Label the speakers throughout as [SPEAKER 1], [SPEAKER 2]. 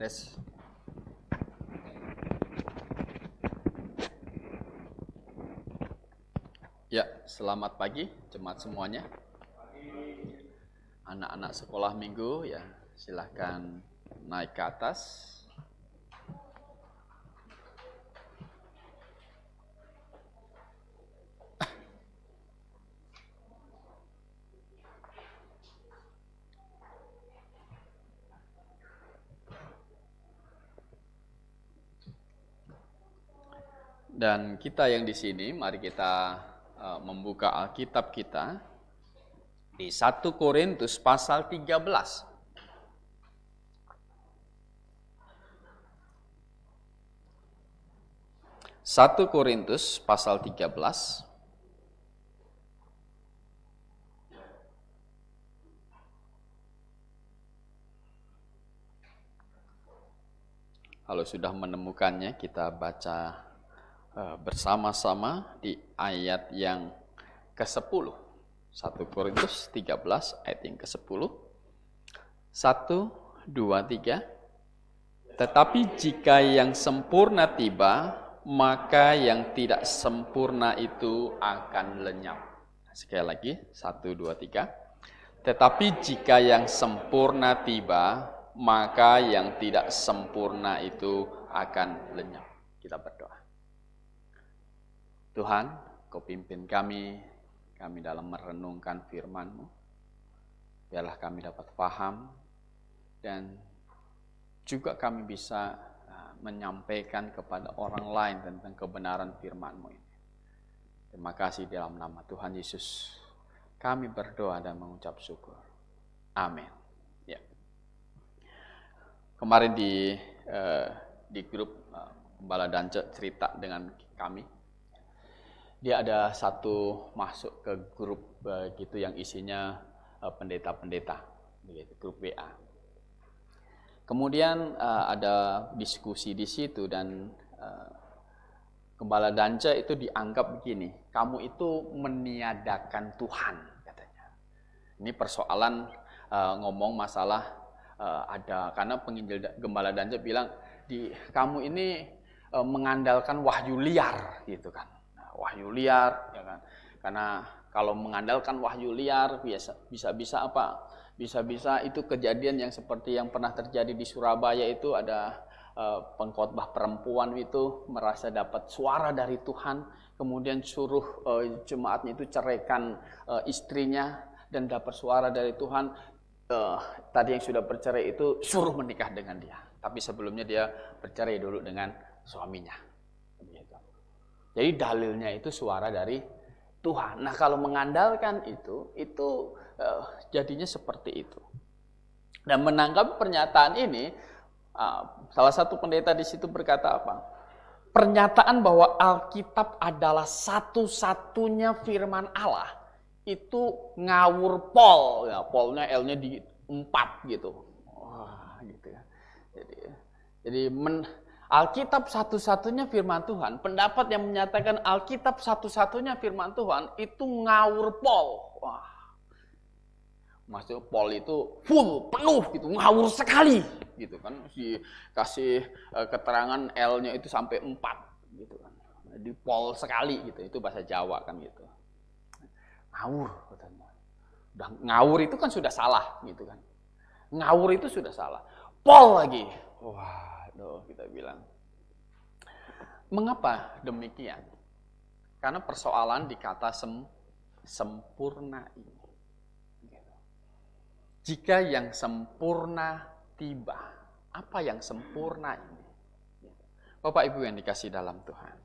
[SPEAKER 1] tes Ya, selamat pagi jemaat semuanya. Anak-anak sekolah minggu ya, silahkan naik ke atas. Dan kita yang di sini, mari kita eh, membuka Alkitab kita di 1 Korintus pasal 13. Satu Korintus pasal 13 Kalau sudah menemukannya, kita baca Eh, bersama-sama di ayat yang ke-10. 1 Korintus 13 ayat yang ke-10. 1 2 3 Tetapi jika yang sempurna tiba, maka yang tidak sempurna itu akan lenyap. Sekali lagi, 1 2 3 Tetapi jika yang sempurna tiba, maka yang tidak sempurna itu akan lenyap. Kita berdoa. Tuhan, Kau pimpin kami, kami dalam merenungkan firman-Mu. Biarlah kami dapat faham dan juga kami bisa ah, menyampaikan kepada orang lain tentang kebenaran firman-Mu ini. Terima kasih dalam nama Tuhan Yesus. Kami berdoa dan mengucap syukur. Amin. Ya. Kemarin di uh, di grup uh, eh, dan cerita dengan kami dia ada satu masuk ke grup begitu eh, yang isinya eh, pendeta-pendeta begitu grup WA. Kemudian eh, ada diskusi di situ dan Gembala Danca itu dianggap begini, kamu itu meniadakan Tuhan katanya. Ini persoalan ngomong masalah ada karena penginjil Gembala Danca bilang di kamu ini mengandalkan wahyu liar gitu kan wahyu liar ya kan karena kalau mengandalkan wahyu liar biasa bisa-bisa apa bisa-bisa itu kejadian yang seperti yang pernah terjadi di Surabaya itu ada e, pengkhotbah perempuan itu merasa dapat suara dari Tuhan kemudian suruh e, jemaatnya itu ceraikan e, istrinya dan dapat suara dari Tuhan e, tadi yang sudah bercerai itu suruh menikah dengan dia tapi sebelumnya dia bercerai dulu dengan suaminya jadi dalilnya itu suara dari Tuhan. Nah kalau mengandalkan itu, itu uh, jadinya seperti itu. Dan menanggapi pernyataan ini, uh, salah satu pendeta di situ berkata apa? Pernyataan bahwa Alkitab adalah satu-satunya firman Allah itu ngawur pol, ya polnya L-nya di empat gitu. Wah, gitu ya. Jadi, jadi men, Alkitab satu-satunya firman Tuhan, pendapat yang menyatakan Alkitab satu-satunya firman Tuhan itu ngawur pol. Wah. Maksudnya pol itu full, penuh gitu, ngawur sekali gitu kan. Si kasih eh, keterangan L-nya itu sampai 4 gitu kan. Di pol sekali gitu, itu bahasa Jawa kan gitu. Ngawur katanya. Dan ngawur itu kan sudah salah gitu kan. Ngawur itu sudah salah. Pol lagi. Wah Tuh, kita bilang. Mengapa demikian? Karena persoalan di kata sem sempurna ini. Jika yang sempurna tiba, apa yang sempurna ini? Bapak Ibu yang dikasih dalam Tuhan.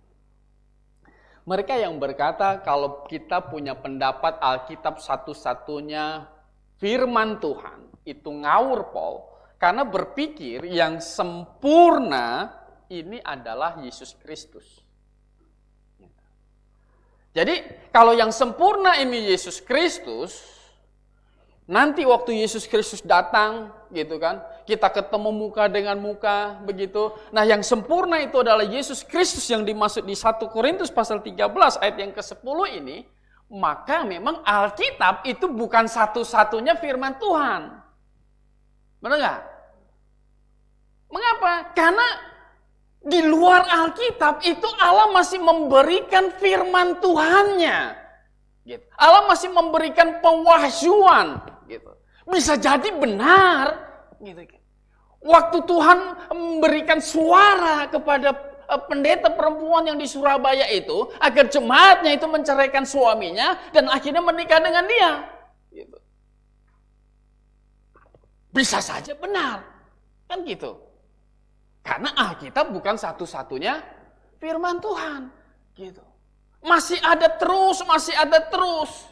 [SPEAKER 1] Mereka yang berkata kalau kita punya pendapat Alkitab satu-satunya firman Tuhan, itu ngawur Paul, karena berpikir yang sempurna ini adalah Yesus Kristus. Jadi kalau yang sempurna ini Yesus Kristus, nanti waktu Yesus Kristus datang gitu kan, kita ketemu muka dengan muka begitu. Nah, yang sempurna itu adalah Yesus Kristus yang dimaksud di 1 Korintus pasal 13 ayat yang ke-10 ini, maka memang Alkitab itu bukan satu-satunya firman Tuhan. Benar nggak? Mengapa? Karena di luar Alkitab itu Allah masih memberikan firman Tuhannya. Gitu. Allah masih memberikan pewahyuan. Gitu. Bisa jadi benar. Gitu. Waktu Tuhan memberikan suara kepada eh, pendeta perempuan yang di Surabaya itu agar jemaatnya itu menceraikan suaminya dan akhirnya menikah dengan dia. Gitu. Bisa saja benar, kan gitu. Karena Alkitab ah bukan satu-satunya firman Tuhan. Gitu. Masih ada terus, masih ada terus.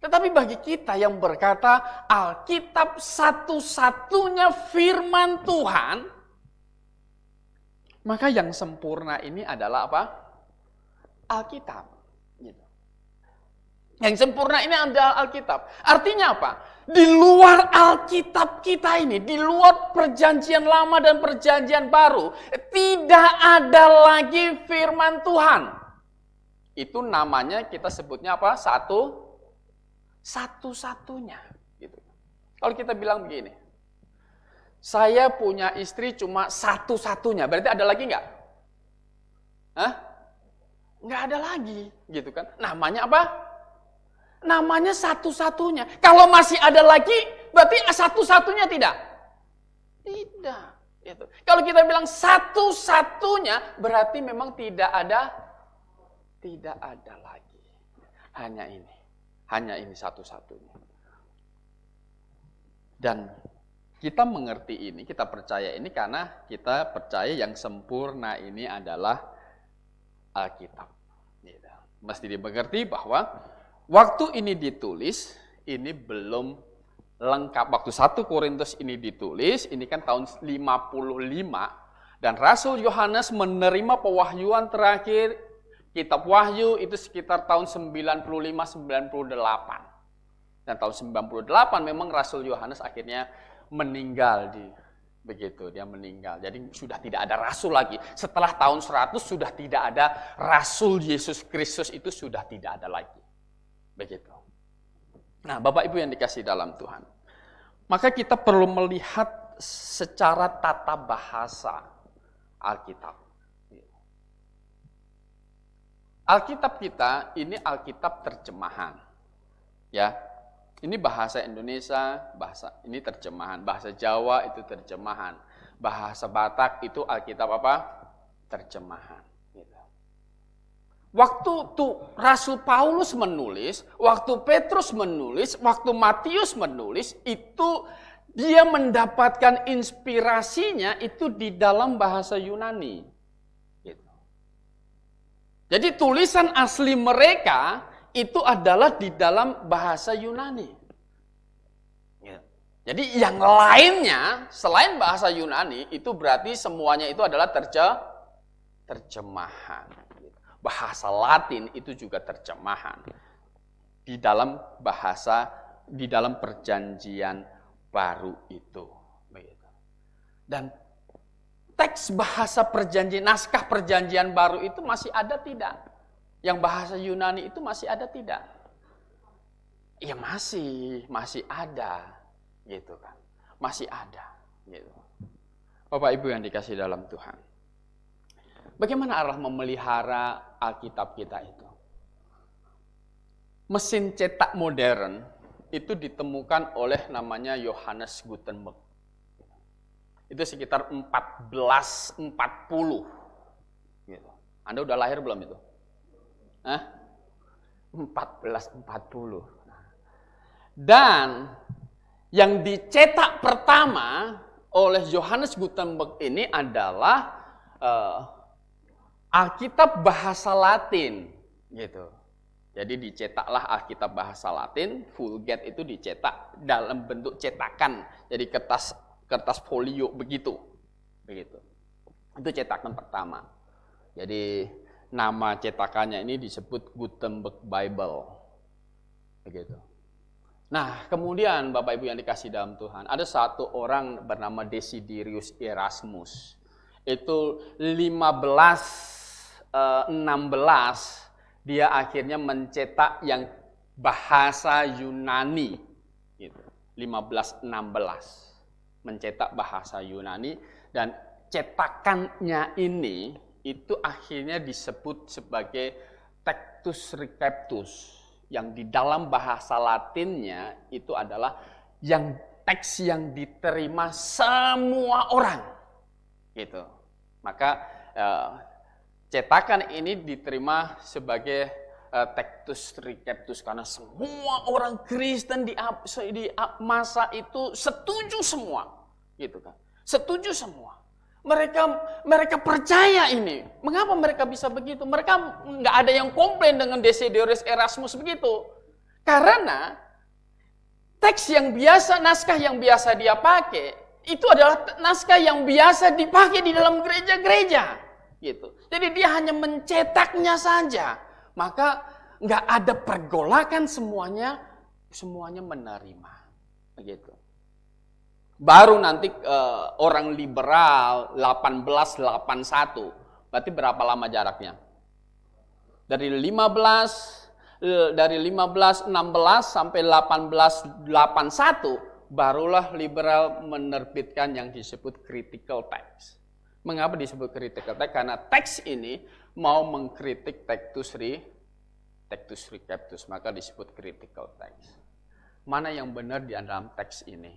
[SPEAKER 1] Tetapi bagi kita yang berkata Alkitab satu-satunya firman Tuhan, maka yang sempurna ini adalah apa? Alkitab. Yang sempurna ini adalah Alkitab. Artinya apa? Di luar Alkitab kita ini, di luar perjanjian lama dan perjanjian baru, tidak ada lagi firman Tuhan. Itu namanya kita sebutnya apa? Satu satu-satunya gitu. Kalau kita bilang begini, saya punya istri cuma satu-satunya, berarti ada lagi nggak? Hah? Nggak ada lagi, gitu kan? Namanya apa? Namanya satu-satunya. Kalau masih ada lagi, berarti satu-satunya tidak. Tidak. Gitu. Kalau kita bilang satu-satunya, berarti memang tidak ada, tidak ada lagi. Hanya ini. Hanya ini satu-satunya. Dan kita mengerti ini, kita percaya ini karena kita percaya yang sempurna ini adalah Alkitab. Gitu. Mesti dimengerti bahwa waktu ini ditulis, ini belum lengkap. Waktu satu Korintus ini ditulis, ini kan tahun 55, dan Rasul Yohanes menerima pewahyuan terakhir kitab wahyu itu sekitar tahun 95-98. Dan tahun 98 memang Rasul Yohanes akhirnya meninggal di begitu dia meninggal. Jadi sudah tidak ada rasul lagi. Setelah tahun 100 sudah tidak ada rasul Yesus Kristus itu sudah tidak ada lagi. Begitu. Nah, Bapak Ibu yang dikasih dalam Tuhan. Maka kita perlu melihat secara tata bahasa Alkitab. Alkitab kita ini Alkitab terjemahan. Ya. Ini bahasa Indonesia, bahasa ini terjemahan, bahasa Jawa itu terjemahan, bahasa Batak itu Alkitab apa? Terjemahan. Waktu tuh Rasul Paulus menulis, waktu Petrus menulis, waktu Matius menulis, itu dia mendapatkan inspirasinya itu di dalam bahasa Yunani. Gitu. Jadi tulisan asli mereka itu adalah di dalam bahasa Yunani. Ya. Jadi yang lainnya selain bahasa Yunani itu berarti semuanya itu adalah terje terjemahan bahasa Latin itu juga terjemahan di dalam bahasa di dalam perjanjian baru itu. Dan teks bahasa perjanjian naskah perjanjian baru itu masih ada tidak? Yang bahasa Yunani itu masih ada tidak? Ya masih, masih ada gitu kan. Masih ada gitu. Bapak Ibu yang dikasih dalam Tuhan. Bagaimana Allah memelihara Alkitab kita itu? Mesin cetak modern itu ditemukan oleh namanya Johannes Gutenberg. Itu sekitar 1440. Gitu. Anda udah lahir belum itu? Hah? 1440. Dan yang dicetak pertama oleh Johannes Gutenberg ini adalah uh, Alkitab bahasa Latin gitu. Jadi dicetaklah Alkitab bahasa Latin, Vulgate itu dicetak dalam bentuk cetakan, jadi kertas kertas folio begitu, begitu. Itu cetakan pertama. Jadi nama cetakannya ini disebut Gutenberg Bible, begitu. Nah, kemudian Bapak Ibu yang dikasih dalam Tuhan, ada satu orang bernama Desiderius Erasmus. Itu 15 16 dia akhirnya mencetak yang bahasa Yunani gitu. 1516 mencetak bahasa Yunani dan cetakannya ini itu akhirnya disebut sebagai Tectus Receptus yang di dalam bahasa Latinnya itu adalah yang teks yang diterima semua orang gitu maka eh, cetakan ini diterima sebagai uh, eh, tektus Receptus karena semua orang Kristen di, di masa itu setuju semua, gitu kan? Setuju semua. Mereka mereka percaya ini. Mengapa mereka bisa begitu? Mereka nggak ada yang komplain dengan Desiderius Erasmus begitu. Karena teks yang biasa, naskah yang biasa dia pakai itu adalah naskah yang biasa dipakai di dalam gereja-gereja gitu. Jadi dia hanya mencetaknya saja. Maka nggak ada pergolakan semuanya, semuanya menerima. Begitu. Baru nanti uh, orang liberal 1881. Berarti berapa lama jaraknya? Dari 15 eh, dari 1516 sampai 1881 barulah liberal menerbitkan yang disebut critical text. Mengapa disebut kritik attack? Karena teks ini mau mengkritik tektus ri, tektus recaptus, maka disebut critical text. Mana yang benar di dalam teks ini?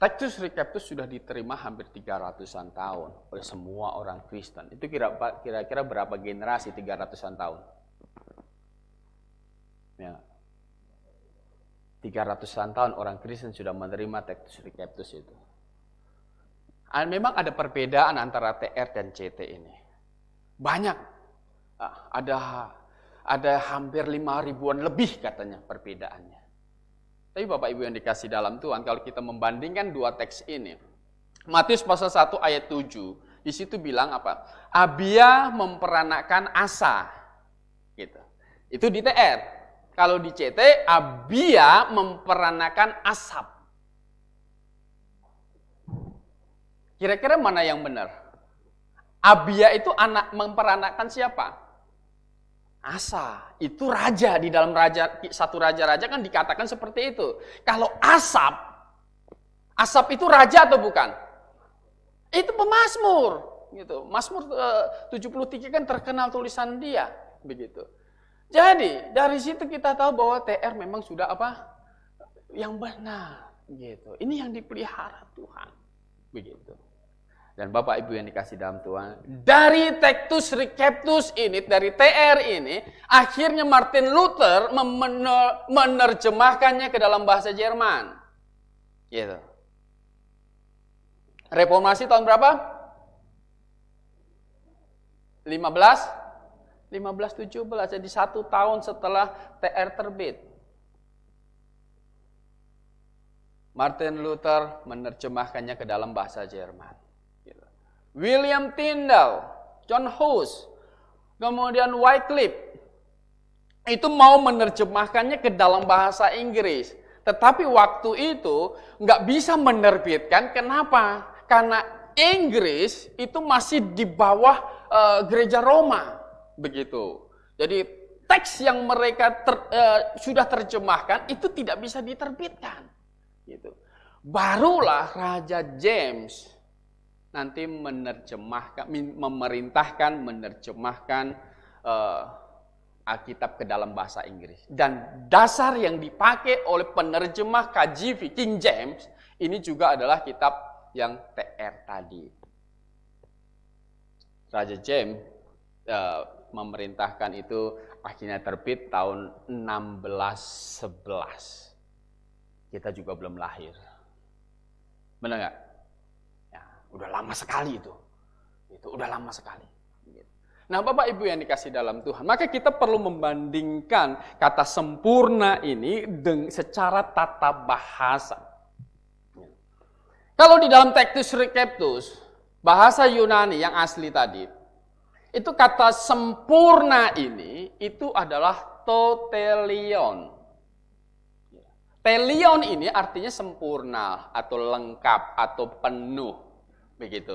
[SPEAKER 1] Tektus recaptus sudah diterima hampir 300-an tahun oleh semua orang Kristen. Itu kira-kira berapa generasi 300-an tahun? Ya. 300-an tahun orang Kristen sudah menerima tektus recaptus itu Ah, memang ada perbedaan antara TR dan CT ini. Banyak. Ah, ada ada hampir lima ribuan lebih katanya perbedaannya. Tapi Bapak Ibu yang dikasih dalam Tuhan, kalau kita membandingkan dua teks ini, Matius pasal 1 ayat 7, di situ bilang apa? Abia memperanakan Asa. Gitu. Itu di TR. Kalau di CT, Abia memperanakan Asap. Kira-kira mana yang benar? Abia itu anak memperanakan siapa? Asa itu raja di dalam raja satu raja-raja kan dikatakan seperti itu. Kalau Asap, Asap itu raja atau bukan? Itu pemazmur gitu. Mazmur 73 eh, kan terkenal tulisan dia begitu. Jadi dari situ kita tahu bahwa TR memang sudah apa yang benar gitu. Ini yang dipelihara Tuhan. Begitu. Dan Bapak Ibu yang dikasih dalam Tuhan, dari Tektus Receptus ini, dari TR ini, akhirnya Martin Luther menerjemahkannya ke dalam bahasa Jerman. Gitu. Reformasi tahun berapa? 15 15-17 jadi satu tahun setelah TR terbit Martin Luther menerjemahkannya ke dalam bahasa Jerman. William Tyndall, John Hus, kemudian Wycliffe, itu mau menerjemahkannya ke dalam bahasa Inggris. Tetapi waktu itu nggak bisa menerbitkan. Kenapa? Karena Inggris itu masih di bawah e, gereja Roma, begitu. Jadi teks yang mereka ter, e, sudah terjemahkan itu tidak bisa diterbitkan. Gitu. Barulah Raja James nanti menerjemahkan, memerintahkan menerjemahkan uh, Alkitab ke dalam bahasa Inggris. Dan dasar yang dipakai oleh penerjemah KJV King James ini juga adalah kitab yang TR tadi. Raja James uh, memerintahkan itu akhirnya terbit tahun 1611 kita juga belum lahir. Benar nggak? Ya, udah lama sekali itu. Itu udah lama sekali. Nah, Bapak Ibu yang dikasih dalam Tuhan, maka kita perlu membandingkan kata sempurna ini dengan secara tata bahasa. Kalau di dalam Tektus Receptus, bahasa Yunani yang asli tadi, itu kata sempurna ini itu adalah totelion. Telion ini artinya sempurna atau lengkap atau penuh. Begitu.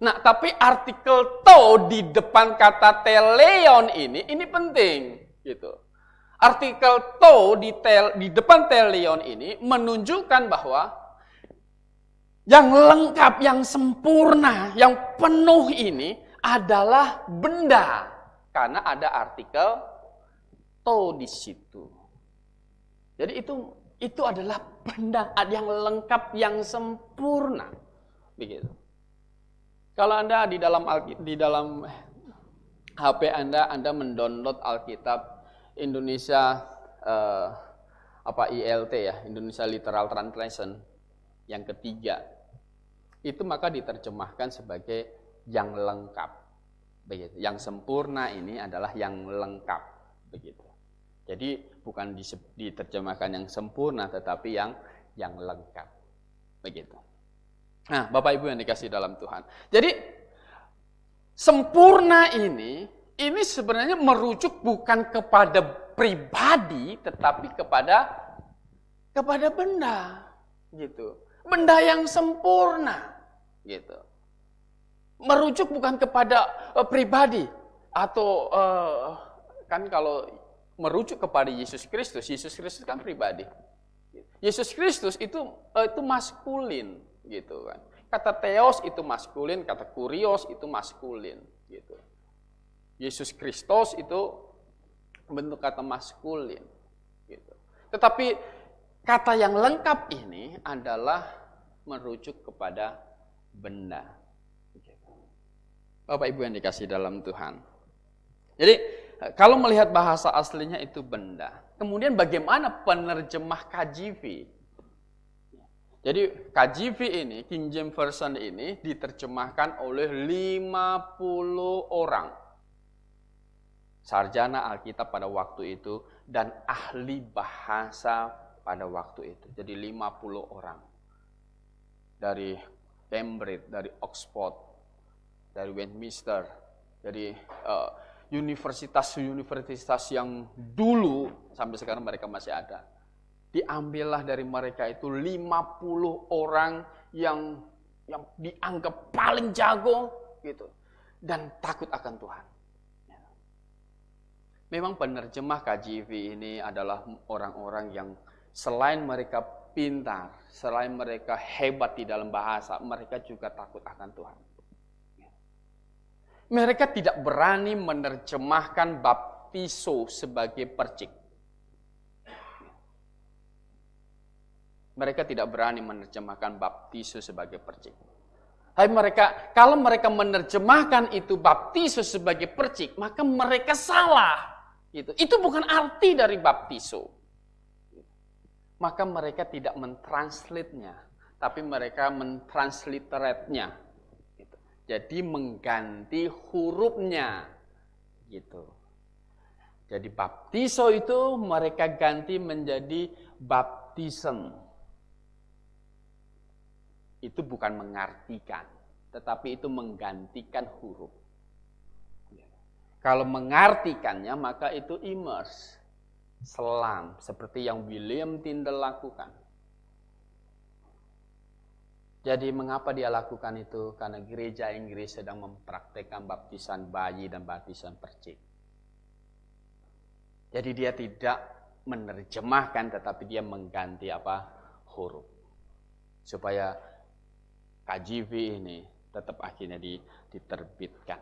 [SPEAKER 1] Nah, tapi artikel to di depan kata teleon ini ini penting gitu. Artikel to di tel, di depan teleon ini menunjukkan bahwa yang lengkap, yang sempurna, yang penuh ini adalah benda karena ada artikel to di situ. Jadi itu itu adalah benda yang lengkap, yang sempurna. Begitu. Kalau Anda di dalam di dalam HP Anda Anda mendownload Alkitab Indonesia eh, apa ILT ya, Indonesia Literal Translation yang ketiga. Itu maka diterjemahkan sebagai yang lengkap. Begitu. Yang sempurna ini adalah yang lengkap. Begitu. Jadi bukan diterjemahkan yang sempurna tetapi yang yang lengkap. Begitu. Nah, Bapak Ibu yang dikasih dalam Tuhan. Jadi sempurna ini ini sebenarnya merujuk bukan kepada pribadi tetapi kepada kepada benda gitu. Benda yang sempurna gitu. Merujuk bukan kepada uh, pribadi atau uh, kan kalau merujuk kepada Yesus Kristus, Yesus Kristus kan pribadi. Yesus Kristus itu eh, itu maskulin gitu kan. Kata Theos itu maskulin, kata kurios itu maskulin gitu. Yesus Kristus itu bentuk kata maskulin gitu. Tetapi kata yang lengkap ini adalah merujuk kepada benda. Bapak Ibu yang dikasih dalam Tuhan. Jadi kalau melihat bahasa aslinya itu benda. Kemudian bagaimana penerjemah KJV? Jadi KJV ini, King James Version ini diterjemahkan oleh 50 orang. Sarjana Alkitab pada waktu itu dan ahli bahasa pada waktu itu. Jadi 50 orang. Dari Cambridge, dari Oxford, dari Westminster, dari uh, eh, universitas-universitas yang dulu sampai sekarang mereka masih ada. Diambillah dari mereka itu 50 orang yang yang dianggap paling jago gitu dan takut akan Tuhan. Ya. Memang penerjemah KJV ini adalah orang-orang yang selain mereka pintar, selain mereka hebat di dalam bahasa, mereka juga takut akan Tuhan. Mereka tidak berani menerjemahkan baptiso sebagai percik. Mereka tidak berani menerjemahkan baptiso sebagai percik. Tapi mereka, kalau mereka menerjemahkan itu baptiso sebagai percik, maka mereka salah. Itu, itu bukan arti dari baptiso. Maka mereka tidak mentranslate tapi mereka mentransliteratnya. Jadi mengganti hurufnya gitu. Jadi baptiso itu mereka ganti menjadi baptism. Itu bukan mengartikan, tetapi itu menggantikan huruf. Ya. Kalau mengartikannya maka itu immerse, selam, seperti yang William Tyndale lakukan. Jadi mengapa dia lakukan itu? Karena gereja Inggris sedang mempraktekkan baptisan bayi dan baptisan percik. Jadi dia tidak menerjemahkan tetapi dia mengganti apa? huruf. Supaya KJV ini tetap akhirnya diterbitkan.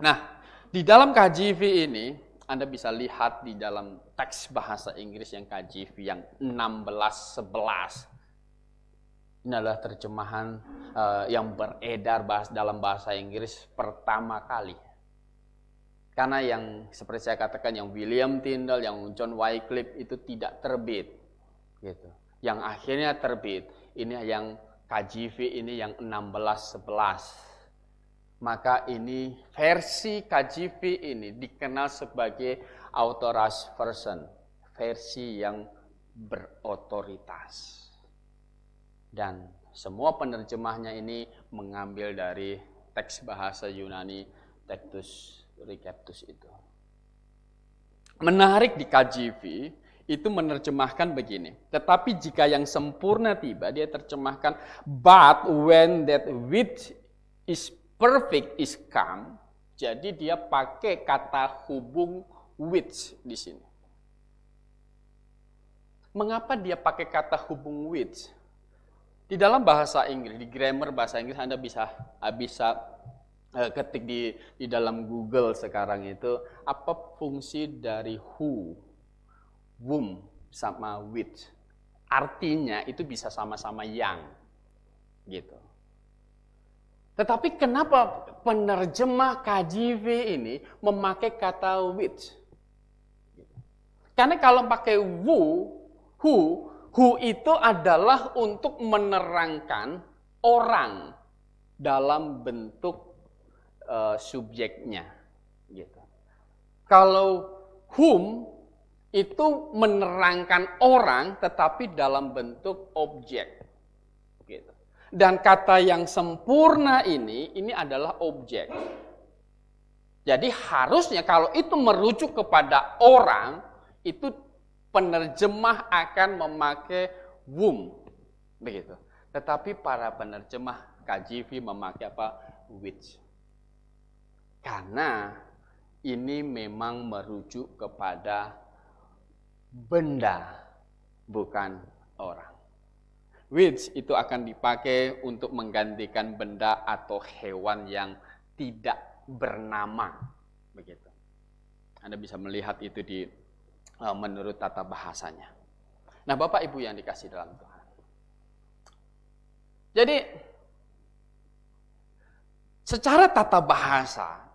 [SPEAKER 1] Nah, di dalam KJV ini anda bisa lihat di dalam teks bahasa Inggris yang KJV yang 1611 ini adalah terjemahan uh, yang beredar bahas dalam bahasa Inggris pertama kali. Karena yang seperti saya katakan yang William Tyndall, yang John Wycliffe itu tidak terbit. Gitu. Yang akhirnya terbit, ini yang KJV ini yang 1611. Maka ini versi KJV ini dikenal sebagai authorized version, versi yang berotoritas. Dan semua penerjemahnya ini mengambil dari teks bahasa Yunani Tektus Recaptus itu. Menarik di KJV itu menerjemahkan begini. Tetapi jika yang sempurna tiba, dia terjemahkan, but when that which is perfect is come, jadi dia pakai kata hubung which di sini. Mengapa dia pakai kata hubung which? Di dalam bahasa Inggris, di grammar bahasa Inggris Anda bisa ah, bisa eh, ketik di di dalam Google sekarang itu apa fungsi dari who, whom sama which. Artinya itu bisa sama-sama yang gitu. Tetapi kenapa penerjemah KJV ini memakai kata which? Karena kalau pakai who, who Who itu adalah untuk menerangkan orang dalam bentuk uh, subjeknya. Gitu. Kalau whom itu menerangkan orang tetapi dalam bentuk objek. Gitu. Dan kata yang sempurna ini, ini adalah objek. Jadi harusnya kalau itu merujuk kepada orang, itu penerjemah akan memakai womb. Begitu. Tetapi para penerjemah KJV memakai apa? Which. Karena ini memang merujuk kepada benda, bukan orang. Which itu akan dipakai untuk menggantikan benda atau hewan yang tidak bernama. Begitu. Anda bisa melihat itu di Eh, menurut tata bahasanya. Nah, Bapak Ibu yang dikasih dalam Tuhan. Jadi secara tata bahasa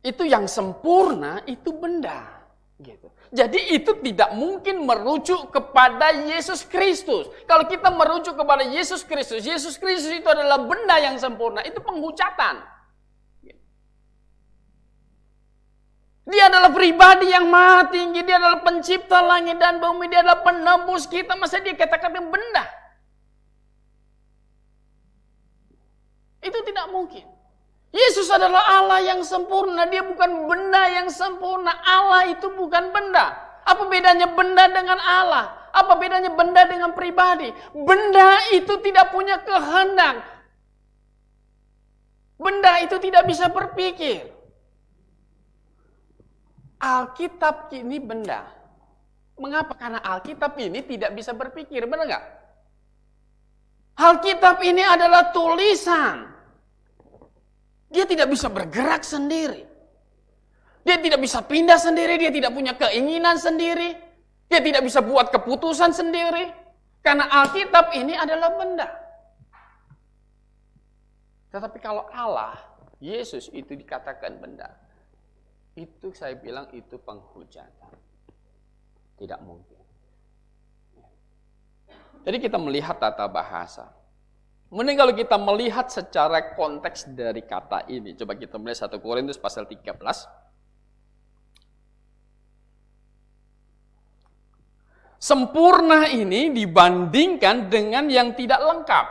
[SPEAKER 1] itu yang sempurna itu benda gitu. Jadi itu tidak mungkin merujuk kepada Yesus Kristus. Kalau kita merujuk kepada Yesus Kristus, Yesus Kristus itu adalah benda yang sempurna, itu penghujatan. Dia adalah pribadi yang maha tinggi. Dia adalah pencipta langit dan bumi. Dia adalah penembus kita. Masa dia katakan yang benda? Itu tidak mungkin. Yesus adalah Allah yang sempurna. Dia bukan benda yang sempurna. Allah itu bukan benda. Apa bedanya benda dengan Allah? Apa bedanya benda dengan pribadi? Benda itu tidak punya kehendak. Benda itu tidak bisa berpikir. Alkitab ini benda. Mengapa? Karena Alkitab ini tidak bisa berpikir, benar nggak? Alkitab ini adalah tulisan. Dia tidak bisa bergerak sendiri. Dia tidak bisa pindah sendiri, dia tidak punya keinginan sendiri. Dia tidak bisa buat keputusan sendiri. Karena Alkitab ini adalah benda. Tetapi kalau Allah, Yesus itu dikatakan benda. Itu saya bilang itu penghujatan. Tidak mungkin. Jadi kita melihat tata bahasa. Mending kalau kita melihat secara konteks dari kata ini. Coba kita melihat 1 Korintus pasal 13. Sempurna ini dibandingkan dengan yang tidak lengkap.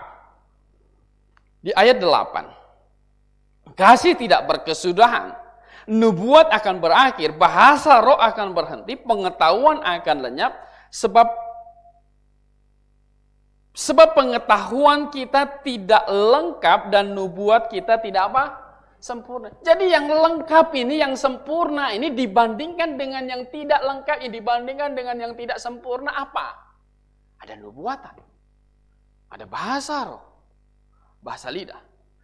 [SPEAKER 1] Di ayat 8. Kasih tidak berkesudahan nubuat akan berakhir, bahasa roh akan berhenti, pengetahuan akan lenyap, sebab sebab pengetahuan kita tidak lengkap dan nubuat kita tidak apa? sempurna. Jadi yang lengkap ini, yang sempurna ini dibandingkan dengan yang tidak lengkap, ini dibandingkan dengan yang tidak sempurna apa? Ada nubuatan. Ada bahasa roh. Bahasa lidah.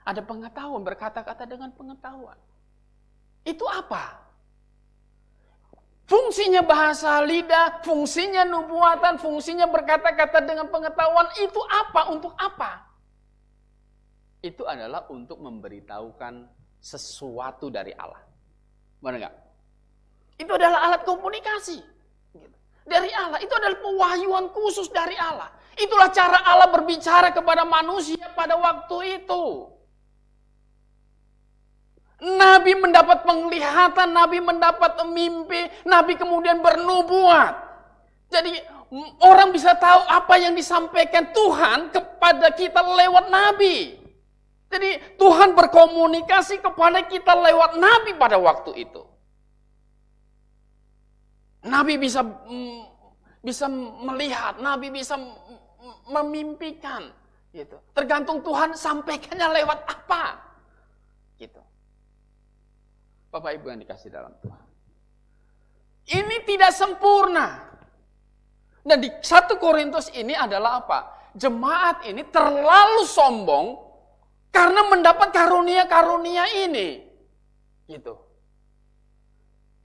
[SPEAKER 1] Ada pengetahuan, berkata-kata dengan pengetahuan. Itu apa? Fungsinya bahasa lidah, fungsinya nubuatan, fungsinya berkata-kata dengan pengetahuan itu apa? Untuk apa? Itu adalah untuk memberitahukan sesuatu dari Allah. Mana enggak? Itu adalah alat komunikasi dari Allah. Itu adalah pewahyuan khusus dari Allah. Itulah cara Allah berbicara kepada manusia pada waktu itu. Nabi mendapat penglihatan, Nabi mendapat mimpi, Nabi kemudian bernubuat. Jadi orang bisa tahu apa yang disampaikan Tuhan kepada kita lewat Nabi. Jadi Tuhan berkomunikasi kepada kita lewat Nabi pada waktu itu. Nabi bisa bisa melihat, Nabi bisa memimpikan gitu. Tergantung Tuhan sampaikannya lewat apa. Gitu. Bapak Ibu yang dikasih dalam Tuhan. Ini tidak sempurna. Dan nah, di 1 Korintus ini adalah apa? Jemaat ini terlalu sombong karena mendapat karunia-karunia ini. Gitu.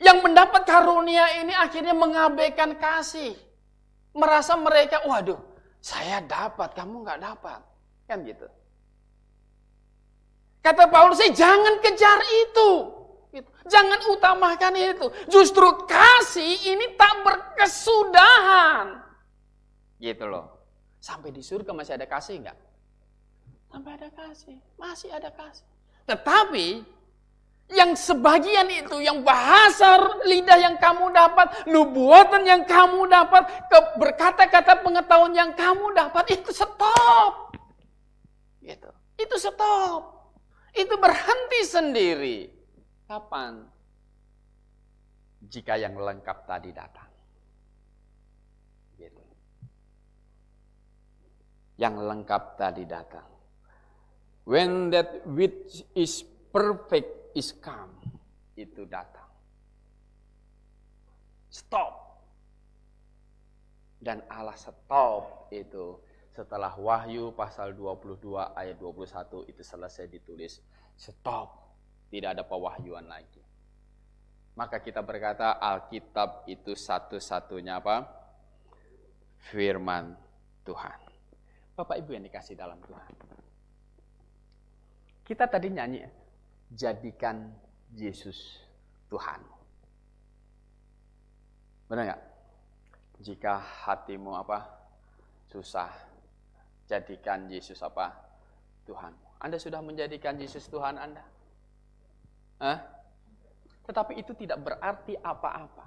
[SPEAKER 1] Yang mendapat karunia ini akhirnya mengabaikan kasih. Merasa mereka, waduh, saya dapat, kamu nggak dapat. Kan gitu. Kata Paulus, eh, jangan kejar itu. Itu. Jangan utamakan itu. Justru kasih ini tak berkesudahan. Gitu loh. Sampai di surga masih ada kasih nggak? Sampai ada kasih. Masih ada kasih. Tetapi yang sebagian itu, yang bahasa lidah yang kamu dapat, nubuatan yang kamu dapat, berkata-kata pengetahuan yang kamu dapat, itu stop. Gitu. Itu stop. Itu berhenti sendiri. Kapan? Jika yang lengkap tadi datang. Gitu. Yang lengkap tadi datang. When that which is perfect is come. Itu datang. Stop. Dan Allah stop itu setelah Wahyu pasal 22 ayat 21 itu selesai ditulis. Stop tidak ada pewahyuan lagi. Maka kita berkata Alkitab itu satu-satunya apa? Firman Tuhan. Bapak Ibu yang dikasih dalam Tuhan. Kita tadi nyanyi, jadikan Yesus Tuhan. Benar nggak? Jika hatimu apa susah, jadikan Yesus apa Tuhan. Anda sudah menjadikan Yesus Tuhan Anda. Hah? Tetapi itu tidak berarti apa-apa.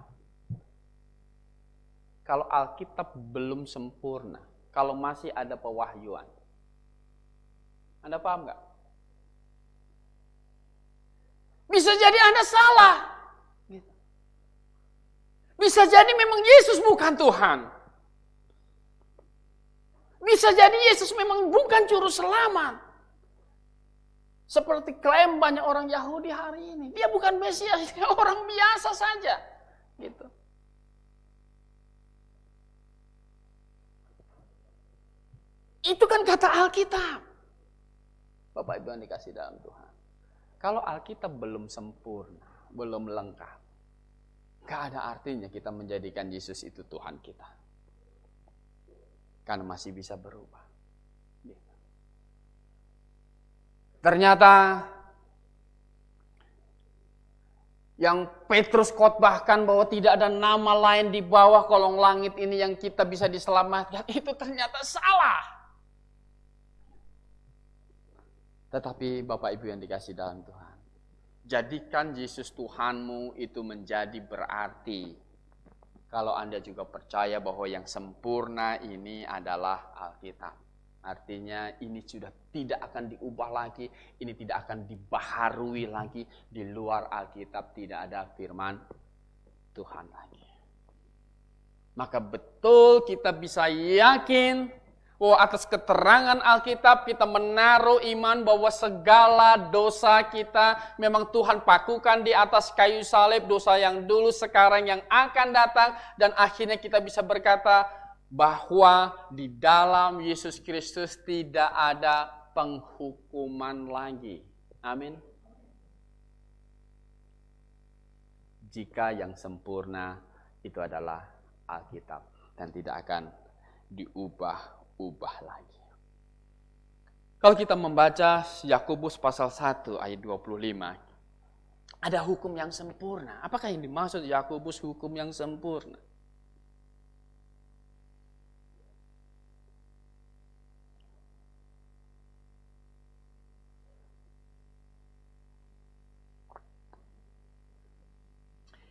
[SPEAKER 1] Kalau Alkitab belum sempurna, kalau masih ada pewahyuan. Anda paham nggak? Bisa jadi Anda salah. Bisa jadi memang Yesus bukan Tuhan. Bisa jadi Yesus memang bukan juru selamat. Seperti klaim banyak orang Yahudi hari ini. Dia bukan Mesias, dia orang biasa saja. Gitu. Itu kan kata Alkitab. Bapak Ibu yang dikasih dalam Tuhan. Kalau Alkitab belum sempurna, belum lengkap, gak ada artinya kita menjadikan Yesus itu Tuhan kita. Karena masih bisa berubah. Ternyata yang Petrus kotbahkan bahwa tidak ada nama lain di bawah kolong langit ini yang kita bisa diselamatkan itu ternyata salah. Tetapi Bapak Ibu yang dikasih dalam Tuhan, jadikan Yesus Tuhanmu itu menjadi berarti. Kalau Anda juga percaya bahwa yang sempurna ini adalah Alkitab. Artinya ini sudah tidak akan diubah lagi, ini tidak akan dibaharui lagi di luar Alkitab tidak ada firman Tuhan lagi. Maka betul kita bisa yakin bahwa atas keterangan Alkitab kita menaruh iman bahwa segala dosa kita memang Tuhan pakukan di atas kayu salib dosa yang dulu sekarang yang akan datang dan akhirnya kita bisa berkata bahwa di dalam Yesus Kristus tidak ada penghukuman lagi. Amin. Jika yang sempurna itu adalah Alkitab dan tidak akan diubah-ubah lagi. Kalau kita membaca Yakobus pasal 1 ayat 25, ada hukum yang sempurna. Apakah yang dimaksud Yakobus hukum yang sempurna?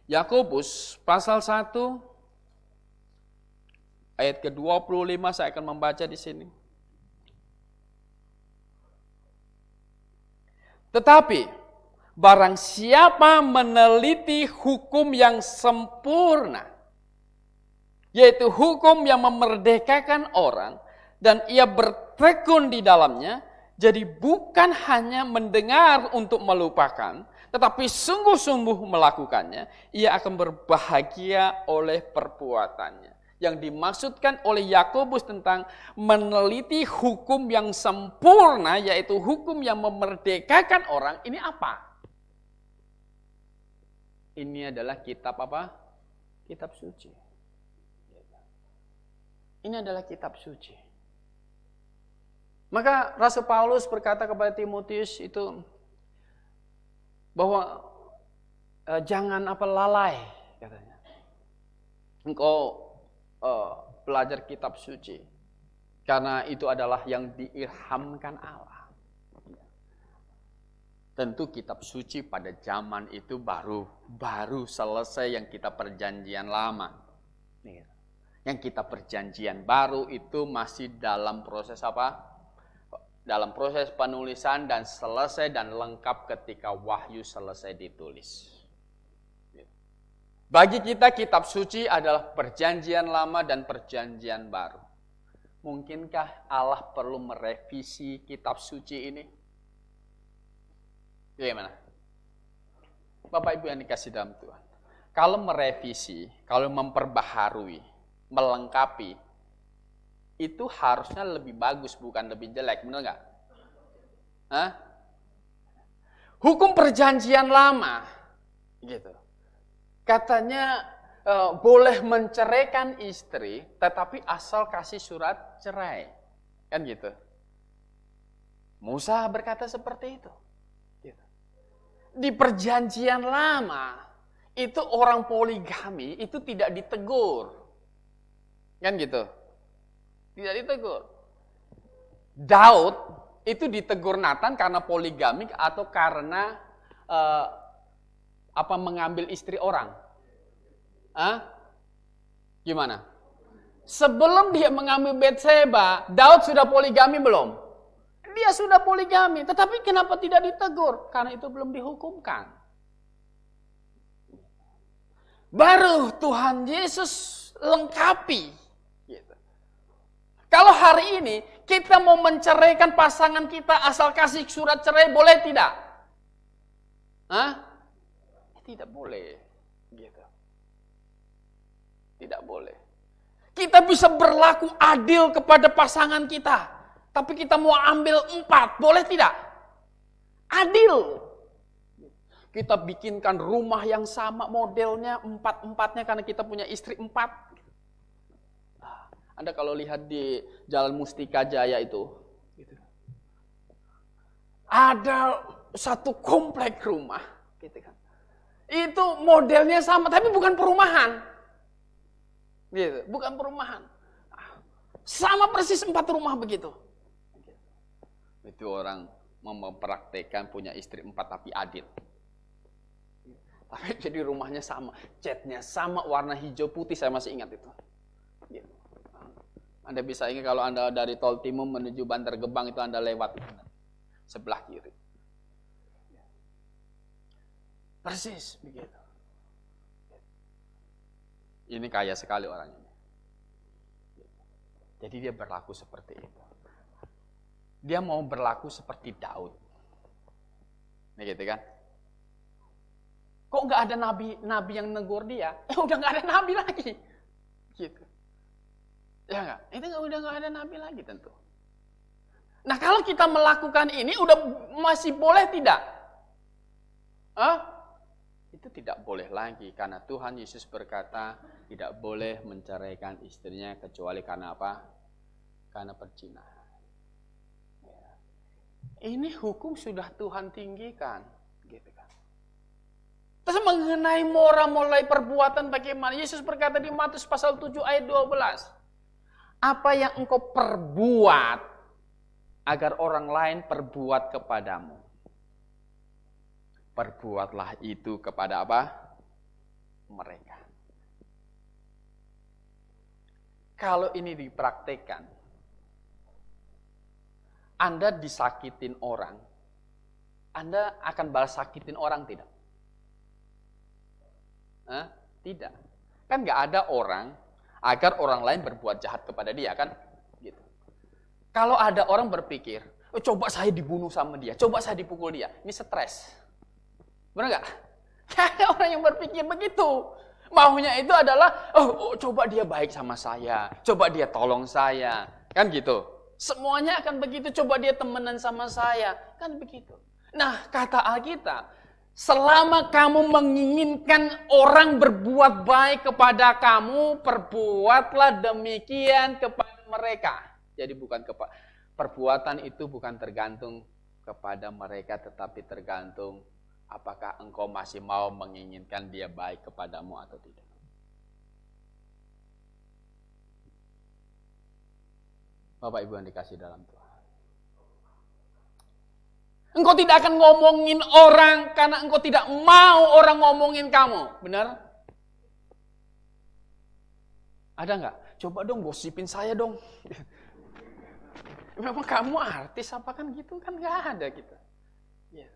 [SPEAKER 1] Yakobus pasal 1 ayat ke-25 saya akan membaca di sini. Tetapi barang siapa meneliti hukum yang sempurna yaitu hukum yang memerdekakan orang dan ia bertekun di dalamnya jadi bukan hanya mendengar untuk melupakan, tetapi sungguh-sungguh melakukannya, ia akan berbahagia oleh perbuatannya. Yang dimaksudkan oleh Yakobus tentang meneliti hukum yang sempurna, yaitu hukum yang memerdekakan orang, ini apa? Ini adalah kitab apa? Kitab suci. Ini adalah kitab suci. Maka Rasul Paulus berkata kepada Timotius itu, bahwa e, jangan apa lalai katanya. Engkau pelajar belajar kitab suci karena itu adalah yang diilhamkan Allah. Tentu kitab suci pada zaman itu baru baru selesai yang kita perjanjian lama. Iya. Yang kita perjanjian baru itu masih dalam proses apa? dalam proses penulisan dan selesai dan lengkap ketika wahyu selesai ditulis. Bagi kita kitab suci adalah perjanjian lama dan perjanjian baru. Mungkinkah Allah perlu merevisi kitab suci ini? bagaimana Bapak Ibu yang dikasih dalam Tuhan. Kalau merevisi, kalau memperbaharui, melengkapi, itu harusnya lebih bagus bukan lebih jelek, benar nggak? Hah? Hukum perjanjian lama, gitu. Katanya e, boleh menceraikan istri, tetapi asal kasih surat cerai, kan gitu. Musa berkata seperti itu. Gitu. Di perjanjian lama itu orang poligami itu tidak ditegur, kan gitu. Tidak ditegur. Daud itu ditegur Nathan karena poligamik atau karena uh, apa mengambil istri orang. Huh? Gimana? Sebelum dia mengambil Betseba, Daud sudah poligami belum? Dia sudah poligami, tetapi kenapa tidak ditegur? Karena itu belum dihukumkan. Baru Tuhan Yesus lengkapi kalau hari ini kita mau menceraikan pasangan kita asal kasih surat cerai boleh tidak? Hah? Tidak boleh. Gitu. Tidak boleh. Kita bisa berlaku adil kepada pasangan kita. Tapi kita mau ambil empat. Boleh tidak? Adil. Kita bikinkan rumah yang sama modelnya empat-empatnya karena kita punya istri empat anda kalau lihat di Jalan Mustika Jaya itu, gitu. ada satu komplek rumah, gitu kan? Itu modelnya sama, tapi bukan perumahan, gitu. Bukan perumahan, sama persis empat rumah begitu. Itu orang mempraktekkan punya istri empat tapi adil. Tapi jadi rumahnya sama, catnya sama, warna hijau putih saya masih ingat itu. Anda bisa ingat kalau Anda dari tol timur menuju Bantar Gebang itu Anda lewat sebelah kiri. Persis begitu. Ini kaya sekali orang ini. Jadi dia berlaku seperti itu. Dia mau berlaku seperti Daud. Ini gitu kan? Kok nggak ada nabi nabi yang negur dia? Eh udah nggak ada nabi lagi. Gitu. Ya enggak? Itu udah nggak ada nabi lagi tentu. Nah kalau kita melakukan ini udah masih boleh tidak? Hah? Itu tidak boleh lagi karena Tuhan Yesus berkata tidak boleh menceraikan istrinya kecuali karena apa? Karena percintaan ya. Ini hukum sudah Tuhan tinggikan, gitu kan. Terus mengenai moral mulai perbuatan bagaimana? Yesus berkata di Matius pasal 7 ayat 12 apa yang engkau perbuat agar orang lain perbuat kepadamu. Perbuatlah itu kepada apa? Mereka. Kalau ini dipraktekkan, Anda disakitin orang, Anda akan balas sakitin orang tidak? Hah? Tidak. Kan nggak ada orang agar orang lain berbuat jahat kepada dia kan gitu. Kalau ada orang berpikir, oh, coba saya dibunuh sama dia, coba saya dipukul dia, ini stres. Benar nggak? Ada orang yang berpikir begitu. Maunya itu adalah, oh, oh coba dia baik sama saya, coba dia tolong saya, kan gitu. Semuanya akan begitu, coba dia temenan sama saya, kan begitu. Nah, kata Alkitab, Selama kamu menginginkan orang berbuat baik kepada kamu, perbuatlah demikian kepada mereka. Jadi bukan perbuatan itu bukan tergantung kepada mereka tetapi tergantung apakah engkau masih mau menginginkan dia baik kepadamu atau tidak. Bapak Ibu yang dikasih dalam Tuhan. Engkau tidak akan ngomongin orang karena engkau tidak mau orang ngomongin kamu. Benar? Ada nggak? Coba dong gosipin saya dong. Memang kamu artis apa kan gitu kan nggak ada gitu. Ya.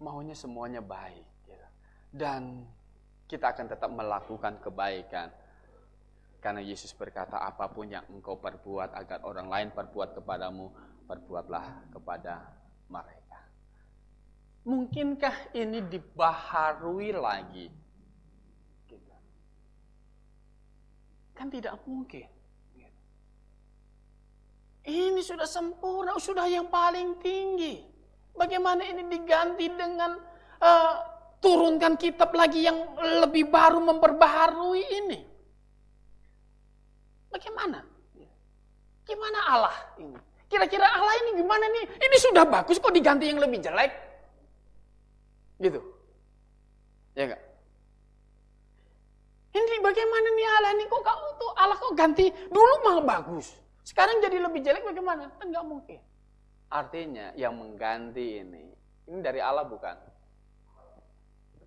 [SPEAKER 1] Maunya semuanya baik. Ya. Dan kita akan tetap melakukan kebaikan. Karena Yesus berkata, apapun yang engkau perbuat agar orang lain perbuat kepadamu, berbuatlah kepada mereka. Mungkinkah ini dibaharui lagi? Gitu. Kan tidak mungkin. Ini sudah sempurna, sudah yang paling tinggi. Bagaimana ini diganti dengan uh, turunkan kitab lagi yang lebih baru memperbaharui ini? Bagaimana? Gimana Allah ini? Kira-kira Allah ah ini gimana nih? Ini sudah bagus kok diganti yang lebih jelek? Gitu. Ya enggak? Ini bagaimana nih Allah ah ini kok kau tuh ah Allah kok ganti dulu mah bagus. Sekarang jadi lebih jelek bagaimana? Kan mungkin. Artinya yang mengganti ini, ini dari Allah bukan?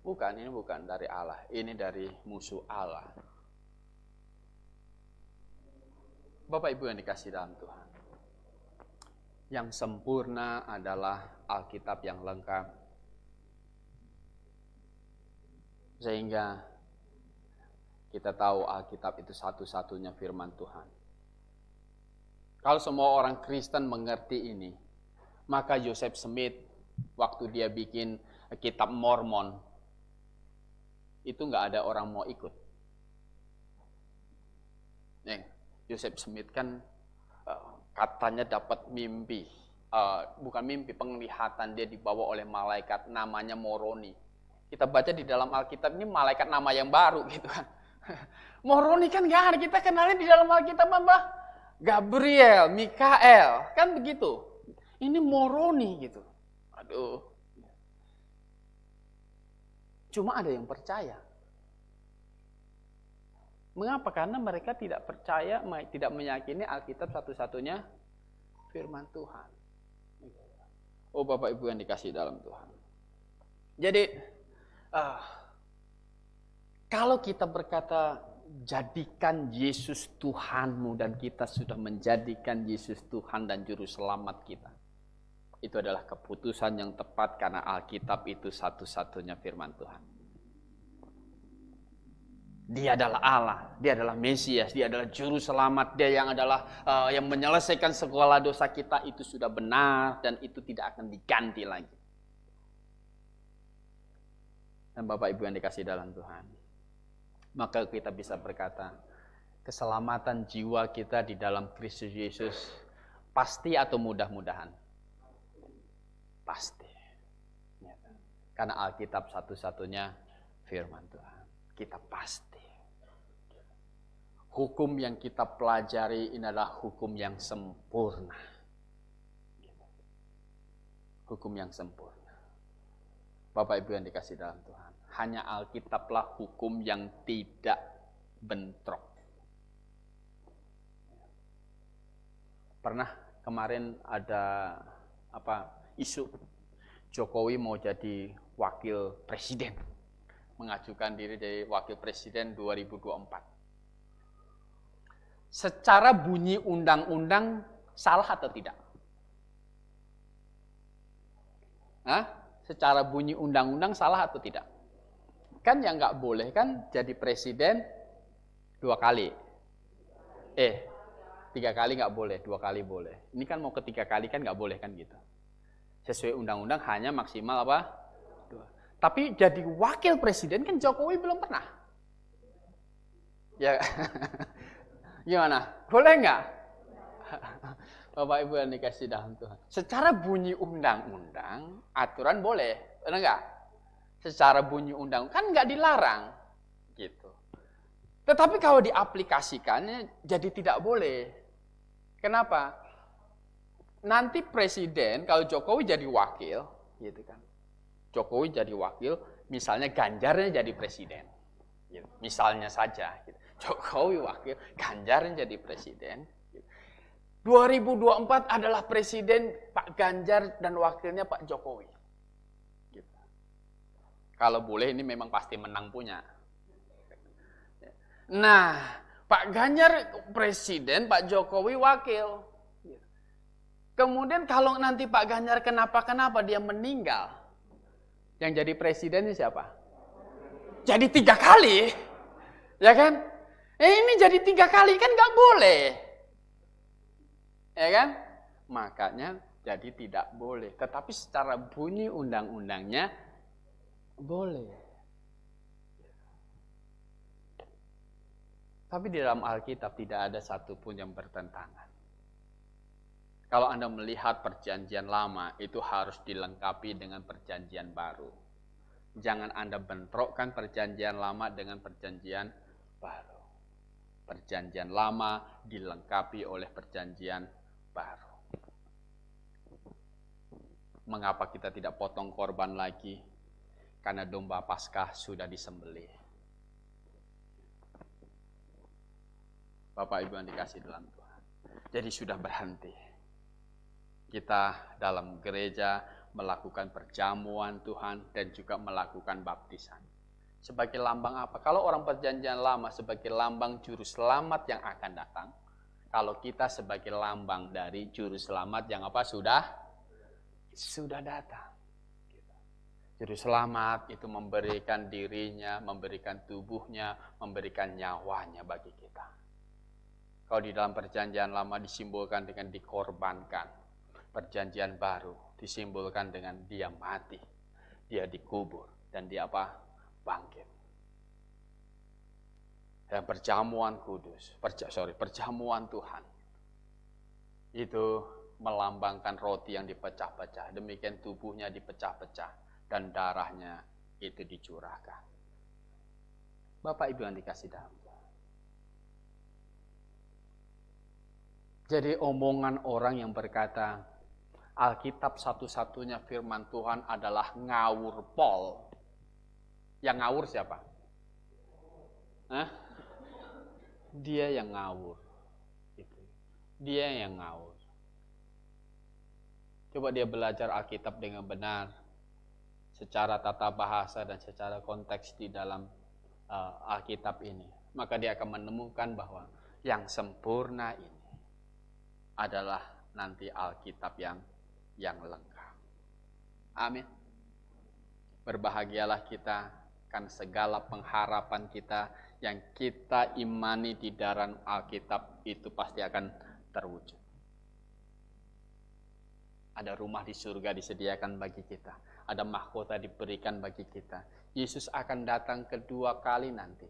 [SPEAKER 1] Bukan, ini bukan dari Allah. Ini dari musuh Allah. Bapak Ibu yang dikasih dalam Tuhan yang sempurna adalah Alkitab yang lengkap. Sehingga kita tahu Alkitab itu satu-satunya firman Tuhan. Kalau semua orang Kristen mengerti ini, maka Joseph Smith waktu dia bikin kitab Mormon, itu nggak ada orang mau ikut. Neng, Joseph Smith kan katanya dapat mimpi. Uh, bukan mimpi, penglihatan dia dibawa oleh malaikat namanya Moroni. Kita baca di dalam Alkitab ini malaikat nama yang baru gitu kan. Moroni kan gak ada, kita kenalin di dalam Alkitab apa? Gabriel, Mikael, kan begitu. Ini Moroni gitu. Aduh. Cuma ada yang percaya Mengapa? Karena mereka tidak percaya, tidak meyakini Alkitab satu-satunya firman Tuhan. Oh Bapak Ibu yang dikasih dalam Tuhan. Jadi, uh, kalau kita berkata jadikan Yesus Tuhanmu dan kita sudah menjadikan Yesus Tuhan dan Juru Selamat kita. Itu adalah keputusan yang tepat karena Alkitab itu satu-satunya firman Tuhan. Dia adalah Allah, dia adalah Mesias, dia adalah juru selamat, dia yang adalah uh, yang menyelesaikan segala dosa kita itu sudah benar dan itu tidak akan diganti lagi. Dan Bapak Ibu yang dikasih dalam Tuhan, maka kita bisa berkata, keselamatan jiwa kita di dalam Kristus Yesus pasti atau mudah-mudahan? Pasti. Karena Alkitab satu-satunya firman Tuhan. Kita pasti hukum yang kita pelajari ini adalah hukum yang sempurna. Hukum yang sempurna. Bapak Ibu yang dikasih dalam Tuhan. Hanya Alkitablah hukum yang tidak bentrok. Pernah kemarin ada apa isu Jokowi mau jadi wakil presiden mengajukan diri jadi wakil presiden 2024 secara bunyi undang-undang salah atau tidak? Nah, secara bunyi undang-undang salah atau tidak? Kan yang nggak boleh kan jadi presiden dua kali. Eh, tiga kali nggak boleh, dua kali boleh. Ini kan mau ketiga kali kan nggak boleh kan gitu. Sesuai undang-undang hanya maksimal apa? Dua. Tapi jadi wakil presiden kan Jokowi belum pernah. Ya, Gimana? Boleh nggak? Bapak Ibu yang dikasih dalam Tuhan. Secara bunyi undang-undang, aturan boleh. Benar nggak? Secara bunyi undang kan nggak dilarang. gitu. Tetapi kalau diaplikasikannya jadi tidak boleh. Kenapa? Nanti presiden kalau Jokowi jadi wakil, gitu kan. Jokowi jadi wakil, misalnya Ganjarnya jadi presiden. Gitu. Misalnya saja. Gitu. Jokowi wakil, Ganjar yang jadi presiden. 2024 adalah presiden Pak Ganjar dan wakilnya Pak Jokowi. Gitu. Kalau boleh ini memang pasti menang punya. Nah, Pak Ganjar presiden, Pak Jokowi wakil. Kemudian kalau nanti Pak Ganjar kenapa-kenapa dia meninggal, yang jadi presiden siapa? Jadi tiga kali, ya kan? Eh ini jadi tiga kali kan nggak boleh. Ya kan? Makanya jadi tidak boleh. Tetapi secara bunyi undang-undangnya boleh. Tapi di dalam Alkitab tidak ada satupun yang bertentangan. Kalau Anda melihat perjanjian lama, itu harus dilengkapi dengan perjanjian baru. Jangan Anda bentrokkan perjanjian lama dengan perjanjian baru. Perjanjian lama dilengkapi oleh perjanjian baru. Mengapa kita tidak potong korban lagi? Karena domba Paskah sudah disembelih. Bapak Ibu yang dikasih dalam Tuhan. Jadi sudah berhenti. Kita dalam gereja melakukan perjamuan Tuhan dan juga melakukan baptisan sebagai lambang apa? Kalau orang perjanjian lama sebagai lambang juru selamat yang akan datang, kalau kita sebagai lambang dari juru selamat yang apa sudah sudah datang. Juru selamat itu memberikan dirinya, memberikan tubuhnya, memberikan nyawanya bagi kita. Kalau di dalam perjanjian lama disimbolkan dengan dikorbankan, perjanjian baru disimbolkan dengan dia mati, dia dikubur, dan dia apa? bangkit. Dan perjamuan kudus, perja, sorry, perjamuan Tuhan, itu melambangkan roti yang dipecah-pecah. Demikian tubuhnya dipecah-pecah dan darahnya itu dicurahkan. Bapak Ibu yang dikasih dalam. Jadi omongan orang yang berkata, Alkitab satu-satunya firman Tuhan adalah ngawur pol. Yang ngawur siapa? Hah? Dia yang ngawur. Gitu. Dia yang ngawur. Coba dia belajar Alkitab dengan benar, secara tata bahasa dan secara konteks di dalam uh, Alkitab ini. Maka dia akan menemukan bahwa yang sempurna ini adalah nanti Alkitab yang yang lengkap. Amin. Berbahagialah kita akan segala pengharapan kita yang kita imani di dalam Alkitab itu pasti akan terwujud. Ada rumah di surga disediakan bagi kita. Ada mahkota diberikan bagi kita. Yesus akan datang kedua kali nanti.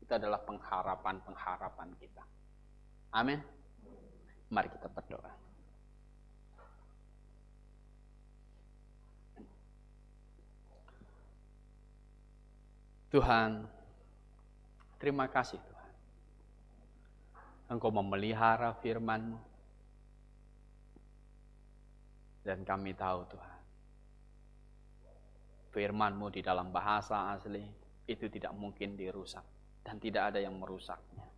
[SPEAKER 1] Itu adalah pengharapan-pengharapan kita. Amin. Mari kita berdoa. Tuhan, terima kasih Tuhan. Engkau memelihara firman-Mu. Dan kami tahu Tuhan, firman-Mu di dalam bahasa asli itu tidak mungkin dirusak. Dan tidak ada yang merusaknya.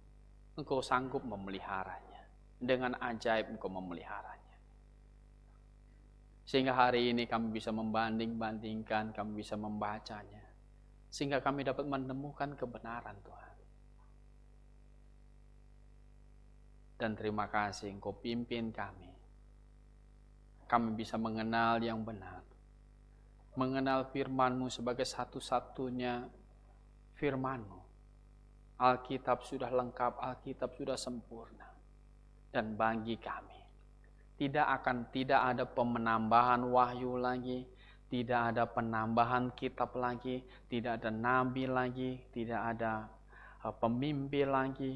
[SPEAKER 1] Engkau sanggup memeliharanya. Dengan ajaib engkau memeliharanya. Sehingga hari ini kami bisa membanding-bandingkan, kami bisa membacanya sehingga kami dapat menemukan kebenaran Tuhan. Dan terima kasih Engkau pimpin kami. Kami bisa mengenal yang benar. Mengenal firman-Mu sebagai satu-satunya firman-Mu. Alkitab sudah lengkap, Alkitab sudah sempurna. Dan bagi kami, tidak akan tidak ada pemenambahan wahyu lagi, tidak ada penambahan kitab lagi, tidak ada nabi lagi, tidak ada eh, pemimpin lagi.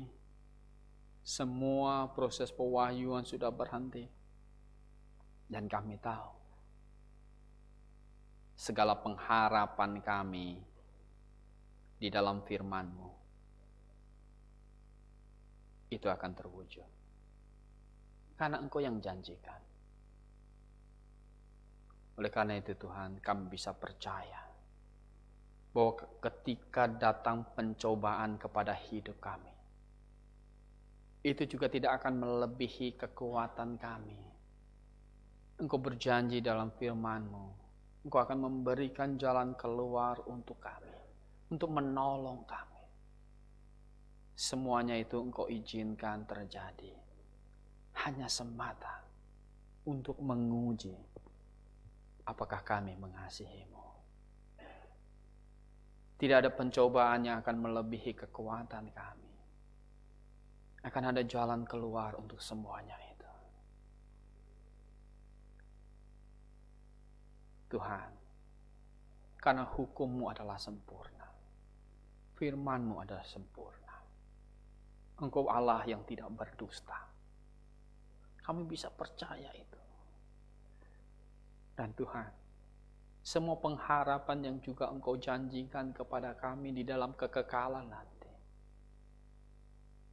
[SPEAKER 1] Semua proses pewahyuan sudah berhenti. Dan kami tahu segala pengharapan kami di dalam firman-Mu itu akan terwujud. Karena Engkau yang janjikan. Oleh karena itu Tuhan, kami bisa percaya bahwa ketika datang pencobaan kepada hidup kami, itu juga tidak akan melebihi kekuatan kami. Engkau berjanji dalam firman-Mu, Engkau akan memberikan jalan keluar untuk kami, untuk menolong kami. Semuanya itu Engkau izinkan terjadi hanya semata untuk menguji apakah kami mengasihimu. Tidak ada pencobaan yang akan melebihi kekuatan kami. Akan ada jalan keluar untuk semuanya itu. Tuhan, karena hukummu adalah sempurna. Firmanmu adalah sempurna. Engkau Allah yang tidak berdusta. Kami bisa percaya itu dan Tuhan. Semua pengharapan yang juga Engkau janjikan kepada kami di dalam kekekalan nanti.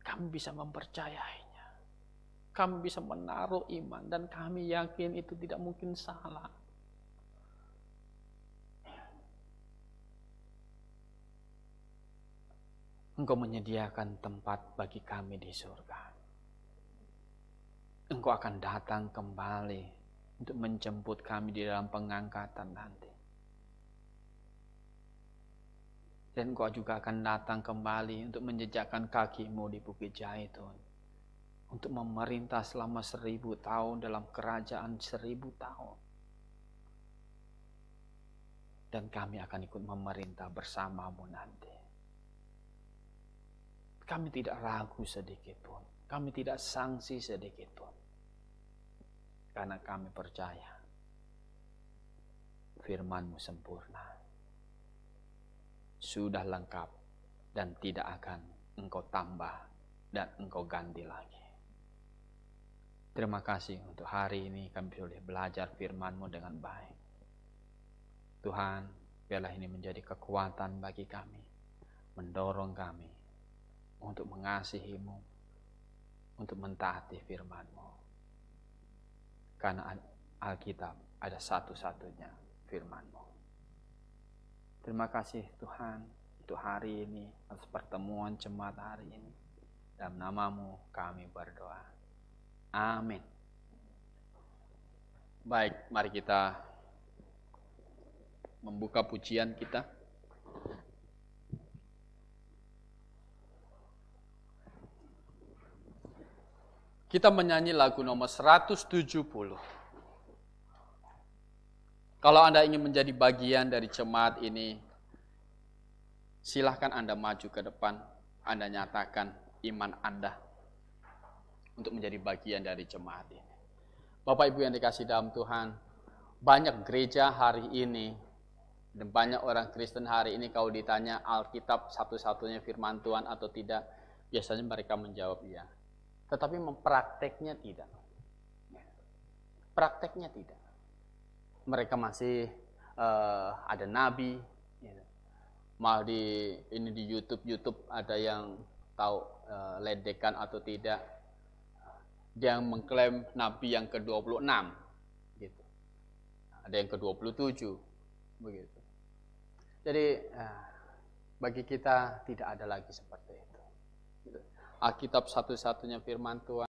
[SPEAKER 1] Kami bisa mempercayainya. Kami bisa menaruh iman dan kami yakin itu tidak mungkin salah. Engkau menyediakan tempat bagi kami di surga. Engkau akan datang kembali untuk menjemput kami di dalam pengangkatan nanti. Dan kau juga akan datang kembali untuk menjejakkan kakimu di Bukit Jaitun. Untuk memerintah selama seribu tahun dalam kerajaan seribu tahun. Dan kami akan ikut memerintah bersamamu nanti. Kami tidak ragu sedikit pun. Kami tidak sanksi sedikit pun karena kami percaya FirmanMu sempurna, sudah lengkap dan tidak akan Engkau tambah dan Engkau ganti lagi. Terima kasih untuk hari ini kami boleh belajar FirmanMu dengan baik. Tuhan, biarlah ini menjadi kekuatan bagi kami, mendorong kami untuk mengasihimu, untuk mentaati FirmanMu. Karena Alkitab ada satu-satunya firman-Mu. Terima kasih Tuhan untuk hari ini, atas pertemuan jemaat hari ini. Dalam namamu kami berdoa. Amin. Baik, mari kita membuka pujian kita. Kita menyanyi lagu nomor 170. Kalau Anda ingin menjadi bagian dari jemaat ini, silahkan Anda maju ke depan. Anda nyatakan iman Anda untuk menjadi bagian dari jemaat ini. Bapak Ibu yang dikasih dalam Tuhan, banyak gereja hari ini dan banyak orang Kristen hari ini kalau ditanya Alkitab satu-satunya firman Tuhan atau tidak, biasanya mereka menjawab iya. Tetapi memprakteknya tidak. Prakteknya tidak. Mereka masih uh, ada nabi. Ya. Malah di ini di YouTube YouTube ada yang tahu uh, ledekan atau tidak. Dia mengklaim nabi yang ke-26 gitu. Ada yang ke-27 begitu. Jadi eh, bagi kita tidak ada lagi seperti itu. Alkitab satu-satunya firman Tuhan.